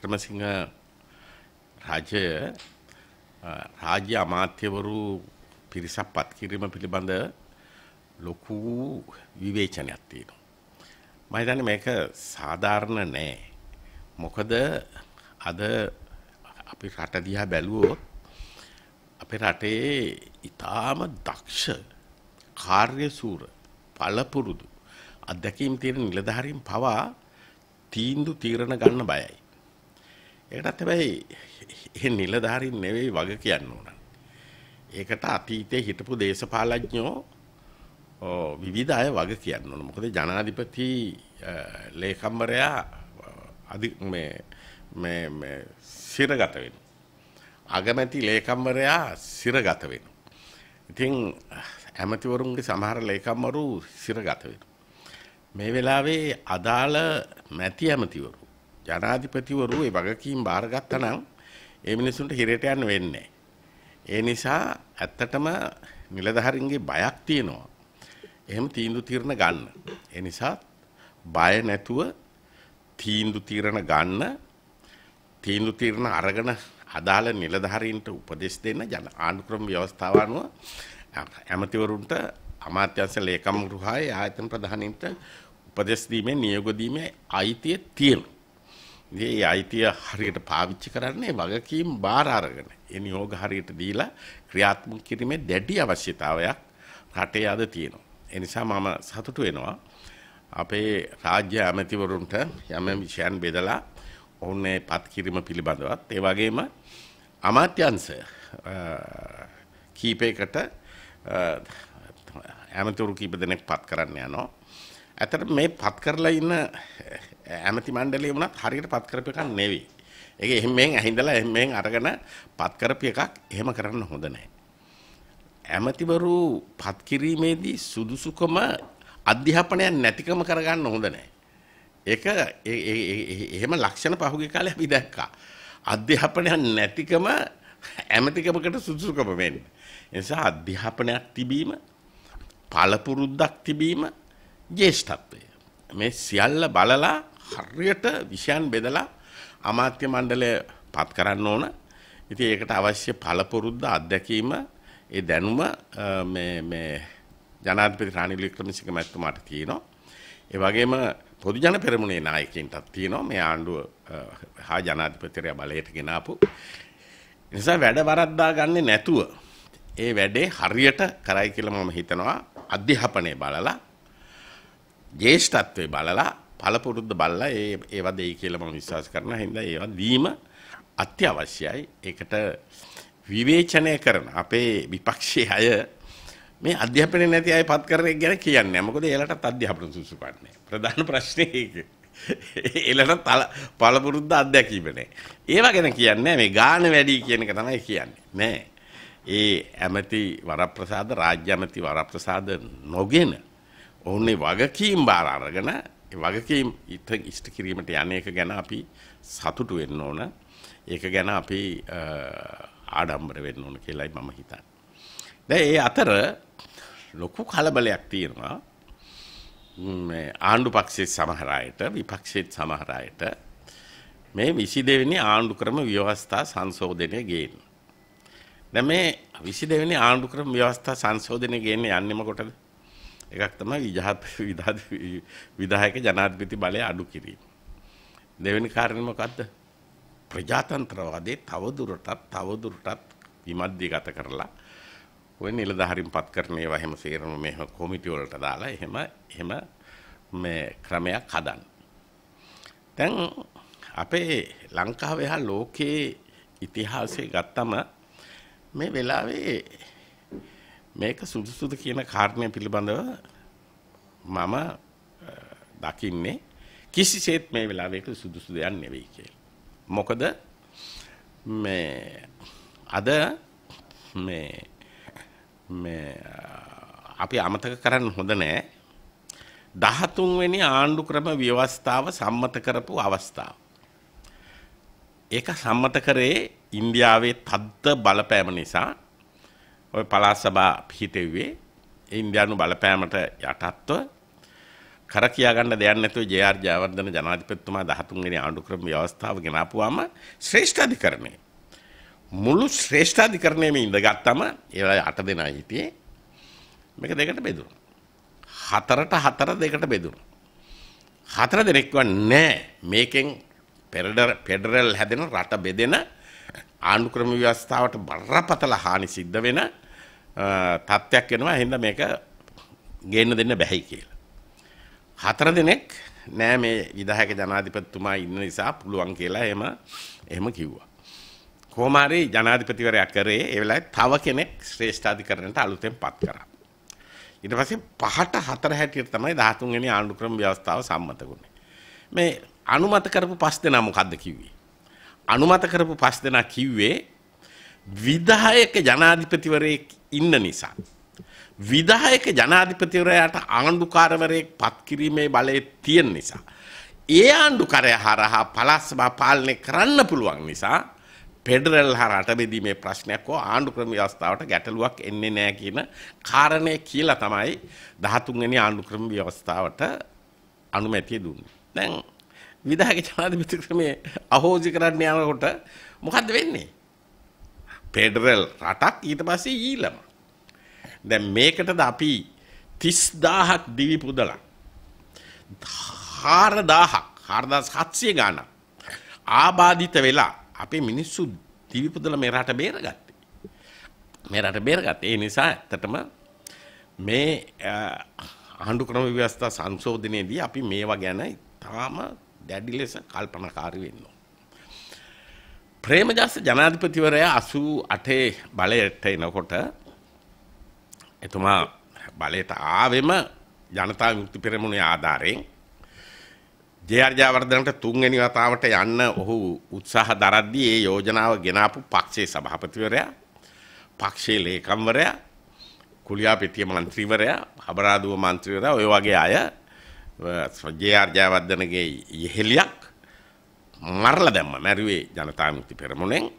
ක්‍රමසිංහ රජය රාජ්‍ය අමාත්‍යවරු පිරිසක් පත් කිරීම පිළිබඳ ලොකු විවේචනයක් තියෙනවා. මම හිතන්නේ මේක සාධාරණ නෑ. මොකද අද අපි රට දිහා බැලුවොත් අපේ රටේ ඊටාම දක්ෂ කාර්යසූර පළපුරුදු අධ්‍යක්ීම් තියෙන නිලධාරීන් පවා තීන්දුව තීරණ ගන්න බයයි. ඒකටත් හැබැයි ඒ නිලධාරීන් නෙවෙයි වග කියන්න ඕන. ඒකට අතීතයේ හිටපු දේශපාලඥයෝ විවිධ අය වග කියන්න ඕන. මොකද ජනාධිපති ලේකම්වරයා අධි මේ මේ මේ සිරගත වෙනවා. අගමැති ලේකම්වරයා සිරගත වෙනවා. ඉතින් ඇමතිවරුන්ගේ සමහර ලේකම්වරු සිරගත වෙනවා. මේ වෙලාවේ අදාළ මැති ඇමතිවරු ජනාධිපතිවරු ඒ වගකීම් බාරගත්තා නම් ඒ මිනිසුන්ට හිරේට යන්න වෙන්නේ ඒ නිසා ඇත්තටම නිලධාරීන්ගේ බයක් තියෙනවා. එහෙම තීන්දුව తీරන ගන්න. ඒ නිසා බය නැතුව තීන්දුව తీරන ගන්න තීන්දුව తీරන අරගෙන අදාළ නිලධාරීන්ට උපදෙස් දෙන්න ජන ආණ්ඩුක්‍රම ව්‍යවස්ථාව අනුව ඇමතිවරුන්ට අමාත්‍යංශ ලේකම් ගෘහයේ ආයතන ප්‍රධානීන්ට උපදෙස් දීමේ නියෝග දීමේ අයිතිය තියෙනවා. ඉතින් ඒ අයිතිය හරියට පාවිච්චි කරන්නේ වගකීම් බාර අරගෙන ඒ නියෝග හරියට දීලා ක්‍රියාත්මක කිරීමේ දැඩි අවශ්‍යතාවයක් රටේ අද තියෙනවා. ඒ නිසා මම සතුටු වෙනවා අපේ රාජ්‍ය ඇමතිවරුන්ට යම් විෂයන් බෙදලා ඔවුන් මේ පත් කිරීම පිළිබඳවත් ඒ වගේම අමාත්‍යංශ කීපයකට ඇමතිවරු කීප දෙනෙක් පත් කරන්න යනවා. ඇතට මේ පත් කරලා ඉන්න ඇමති මණ්ඩලේ වුණත් හරියට පත් කරපු එකක් නෙවෙයි. ඒක එහෙමෙන් ඇහිඳලා එහෙමෙන් අරගෙන පත් කරපු එකක් එහෙම කරන්න හොඳ නැහැ. ඇමතිවරු පත් කිරීමේදී සුදුසුකම අධ්‍යාපනයක් නැතිකම කරගන්න හොඳ නැහැ. ඒක එහෙම ලක්ෂණ පහුගිය කාලේ අපි දැක්කා. අධ්‍යාපනයක් නැතිකම ඇමතිකමකට සුදුසුකම වෙන්නේ. ඒ නිසා අධ්‍යාපනයක් තිබීම පළපුරුද්දක් තිබීම ජේෂ්ඨත්වය. මේ සියල්ල බලලා හරියට විෂයන් බෙදලා අමාත්‍ය මණ්ඩලය පත් කරන්න ඕන. ඉතින් ඒකට අවශ්‍ය පළපුරුද්ද අත්දැකීම ඒ දැනුම මේ මේ ජනාධිපති රානිල් වික්‍රමසිංහ මැතිතුමාට තියෙනවා. ඒ වගේම පොදු ජන පෙරමුණේ නායකයින්ටත් තියෙනවා මේ ආණ්ඩුව හා ජනාධිපතිරයා බලයට ගෙනාපු. නිසා වැඩ වරද්දා ගන්නේ නැතුව ඒ වැඩේ හරියට කරයි කියලා මම හිතනවා අධ්‍යාපනයේ බලලා ජේෂ්ඨත්වය බලලා පළපුරුද්ද බලලා ඒ ඒවා දෙයි කියලා මම විශ්වාස කරනවා. හින්දා ඒවා දීම අත්‍යවශ්‍යයි. ඒකට විවේචනය කරන අපේ විපක්ෂයේ අය මේ අධ්‍යාපනය නැති අය පත් කරන එක ගැන කියන්නේ. මොකද ඒලටත් අධ්‍යාපන සුසුකන්නේ. ප්‍රධාන ප්‍රශ්නේ ඒක. ඒලට පළපුරුද්ද අධ්‍යක්ීම නැහැ. ඒවා ගැන කියන්නේ මේ ගාන වැඩි කියන එක තමයි කියන්නේ. නෑ. ඒ ඇමති වරප්‍රසාද රාජ්‍ය ඇමති වරප්‍රසාද නොගෙන ඔවුන්නේ වගකීම් බාර අරගෙන වගකීම් ඉත ඉෂ්ට කිරීමට යන එක ගැන අපි සතුටු වෙන්න ඕන. ඒක ගැන අපි ආඩම්බර වෙන්න ඕන කියලායි මම හිතන්නේ. දැන් ඒ අතර ලොකු කලබලයක් තියෙනවා. මේ ආණ්ඩු පක්ෂයේ සමහර අයට විපක්ෂයේ සමහර අයට මේ 22 වෙනි ආණ්ඩු ක්‍රම ව්‍යවස්ථා සංශෝධනය ගේන්න. දැන් මේ 22 වෙනි ආණ්ඩු ක්‍රම ව්‍යවස්ථා සංශෝධනය ගේන්නේ යන්නේම කොටද? එකක් තමයි විජහත් විධාත විධායක ජනාධිපති බලය අඩු කිරීම. දෙවෙනි කාරණේ මොකද්ද? ප්‍රජාතන්ත්‍රවාදයේ තවදුරටත් තවදුරටත් විමධ්‍යගත කරලා ඔය නිලධාරීන් පත් කරන ඒවා එහෙම සේරම මෙහෙම කොමිටි වලට දාලා එහෙම එහෙම මේ ක්‍රමයක් හදන්න. දැන් අපේ ලංකාවේ හා ලෝකයේ ඉතිහාසය ගත්තම මේ වෙලාවේ මේක සුදුසුද කියන කාරණය පිළිබඳව මම දකින්නේ කිසිසේත් මේ වෙලාවේ ඒක සුදුසු දෙයක් නෙවෙයි කියලා. මොකද මේ අද මේ මේ අපි අමතක කරන්න හොඳ නෑ 13 වෙනි ආණ්ඩු ක්‍රම ව්‍යවස්ථාව සම්මත කරපු අවස්ථාව. ඒක සම්මත කරේ ඉන්දියාවේ තද්ද බලපෑම නිසා ඔය පළාත් සභා පිහිටෙව්වේ ඉන්දියානු බලපෑමට යටත්ව කර කියා ගන්න දෙයක් නැතුව ජේ.ආර්. ජයවර්ධන ජනාධිපතිතුමා 13 වෙනි ආණ්ඩු ක්‍රම ව්‍යවස්ථාව ගෙනාපුවාම ශ්‍රේෂ්ඨ අධිකරණය මුළු ශ්‍රේෂ්ඨ අධිකරණයෙම ඉඳගත්තම ඒ වෙලාවේ 8 දෙනා හිටියේ මේක දෙකට බෙදුණා හතරට හතර දෙකට බෙදුණා හතර දෙනෙක්ව නැහැ මේකෙන් පෙඩරල් හැදෙන රට බෙදෙන ආණ්ඩුක්‍රම ව්‍යවස්ථාවට බරපතල හානි සිද්ධ වෙන තත්ත්වයක් වෙනවා එහෙනම් මේක ගේන්න දෙන්න බැහැ කියලා. හතර දෙනෙක් නෑ මේ විධායක ජනාධිපතිතුමා ඉන්න නිසා පුළුවන් කියලා එහෙම එහෙම කිව්වා. කොහොම හරි ජනාධිපතිවරයා කරේ ඒ වෙලාවේ තව කෙනෙක් ශ්‍රේෂ්ඨාධිකරණයට අලුතෙන් පත් කරා. ඊට පස්සේ පහට හතර හැටියට තමයි 13 වෙනි ආණ්ඩුක්‍රම ව්‍යවස්ථාව සම්මත වුනේ. මේ අනුමත කරපු පස් දෙනා මොකද්ද කිව්වේ? අනුමත කරපු පස් දෙනා කිව්වේ විධායක ජනාධිපතිවරයෙක් ඉන්න නිසා. විධායක ජනාධිපතිවරයාට ආණ්ඩුකාරවරයෙක් පත්කිරීමේ බලය තියෙන නිසා. ඒ ආණ්ඩුකරය හරහා පලස්බා පාලනය කරන්න පුළුවන් නිසා පෙඩරල් හරට බෙදීමේ ප්‍රශ්නයක් හෝ ආණ්ඩු ක්‍රම ව්‍යවස්ථාවට ගැටලුවක් එන්නේ නෑ කියන කාරණය කියලා තමයි දහතුන්ගනි ආණ්ඩු ක්‍රම ව්‍යවස්ථාවට අනුමැතිය දුන්නේ. දැන් විධායක ජනාධිපති ක්‍රමේ අහෝසි කරන්න යනකොට මොකද්ද වෙන්නේ? ෆෙඩරල් රටක් ඊට පස්සේ ඊළම. දැන් මේකටද අපි 30000ක් දිවි පුදලා 4000ක් 4700 ගාන ආබාධිත වෙලා අපේ මිනිස්සු දිවි පුදලා මේ රට බේරගත්තේ. මේ රට බේරගත්තේ. ඒ නිසා ඇත්තටම මේ ආණ්ඩු ක්‍රම ව්‍යවස්ථා සංශෝධනයේදී අපි මේවා ගැන තාම දැඩි ලෙස කල්පනාකාරී වෙන්න ඕන. ප්‍රේමජාස ජනාධිපතිවරයා 88 බලයට එනකොට එතුමා බලයට ආවෙම ජනතා විමුක්ති පෙරමුණේ ආධාරයෙන් ජේ.ආර්. ජයවර්ධනට තුන්වෙනි වතාවට යන්න ඔහු උත්සාහ දරද්දී ඒ යෝජනාව ගෙනාපු පක්ෂයේ සභාපතිවරයා පක්ෂයේ ලේකම්වරයා කුලියාපිටිය මන්ත්‍රීවරයා හබරාදුව මන්ත්‍රීවරයා ඔය වගේ අය ජේ.ආර්. ජයවර්ධනගේ යෙහෙලියක් මරලා දැම්ම මැරුවේ ජනතා විමුක්ති පෙරමුණෙන්